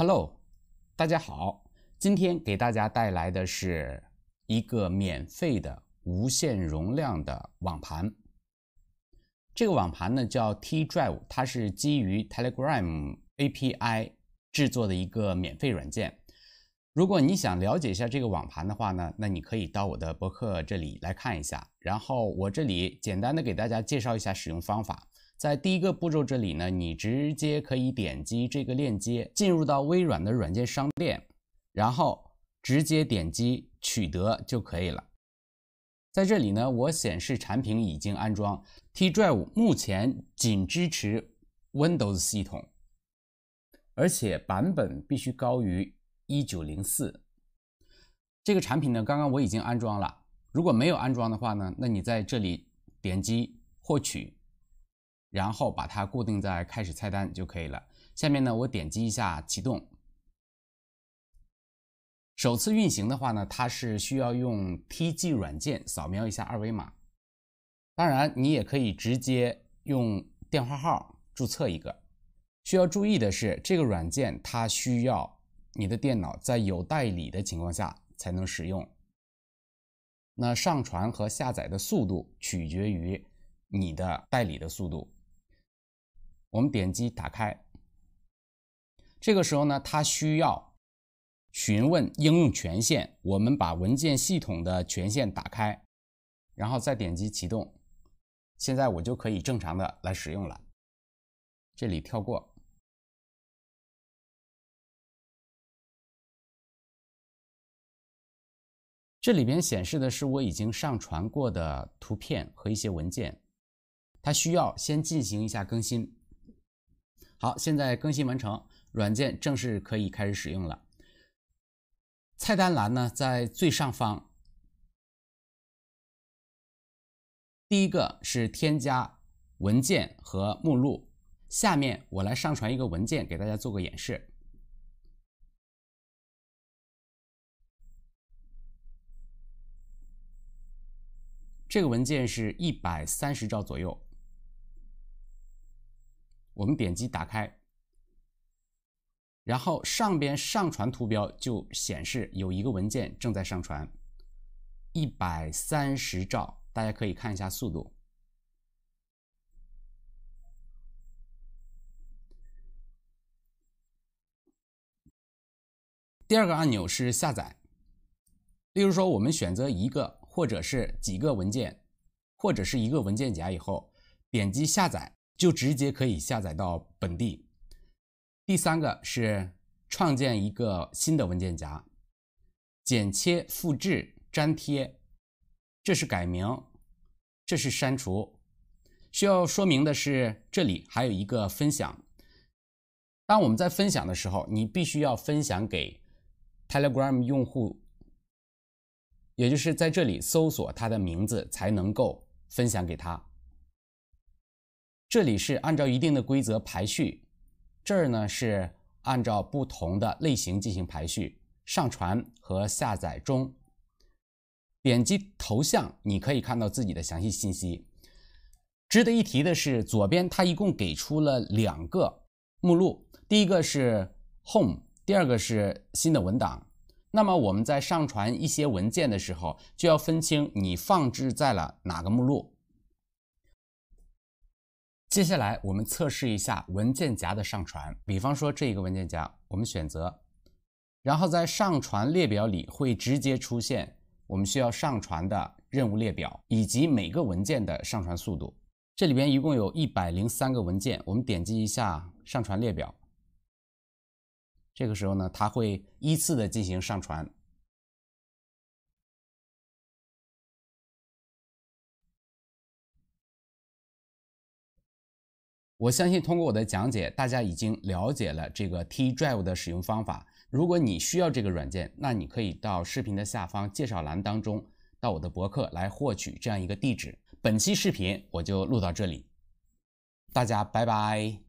Hello，大家好，今天给大家带来的是一个免费的无限容量的网盘。这个网盘呢叫 T Drive，它是基于 Telegram API 制作的一个免费软件。如果你想了解一下这个网盘的话呢，那你可以到我的博客这里来看一下。然后我这里简单的给大家介绍一下使用方法。在第一个步骤这里呢，你直接可以点击这个链接，进入到微软的软件商店，然后直接点击取得就可以了。在这里呢，我显示产品已经安装。T Drive 目前仅支持 Windows 系统，而且版本必须高于1904。这个产品呢，刚刚我已经安装了。如果没有安装的话呢，那你在这里点击获取。然后把它固定在开始菜单就可以了。下面呢，我点击一下启动。首次运行的话呢，它是需要用 TG 软件扫描一下二维码。当然，你也可以直接用电话号注册一个。需要注意的是，这个软件它需要你的电脑在有代理的情况下才能使用。那上传和下载的速度取决于你的代理的速度。我们点击打开，这个时候呢，它需要询问应用权限。我们把文件系统的权限打开，然后再点击启动。现在我就可以正常的来使用了。这里跳过。这里边显示的是我已经上传过的图片和一些文件，它需要先进行一下更新。好，现在更新完成，软件正式可以开始使用了。菜单栏呢，在最上方。第一个是添加文件和目录。下面我来上传一个文件给大家做个演示。这个文件是一百三十兆左右。我们点击打开，然后上边上传图标就显示有一个文件正在上传，一百三十兆，大家可以看一下速度。第二个按钮是下载，例如说我们选择一个或者是几个文件，或者是一个文件夹以后，点击下载。就直接可以下载到本地。第三个是创建一个新的文件夹，剪切、复制、粘贴，这是改名，这是删除。需要说明的是，这里还有一个分享。当我们在分享的时候，你必须要分享给 Telegram 用户，也就是在这里搜索他的名字才能够分享给他。这里是按照一定的规则排序，这儿呢是按照不同的类型进行排序。上传和下载中，点击头像，你可以看到自己的详细信息。值得一提的是，左边它一共给出了两个目录，第一个是 Home，第二个是新的文档。那么我们在上传一些文件的时候，就要分清你放置在了哪个目录。接下来我们测试一下文件夹的上传。比方说这一个文件夹，我们选择，然后在上传列表里会直接出现我们需要上传的任务列表以及每个文件的上传速度。这里边一共有一百零三个文件，我们点击一下上传列表。这个时候呢，它会依次的进行上传。我相信通过我的讲解，大家已经了解了这个 T Drive 的使用方法。如果你需要这个软件，那你可以到视频的下方介绍栏当中，到我的博客来获取这样一个地址。本期视频我就录到这里，大家拜拜。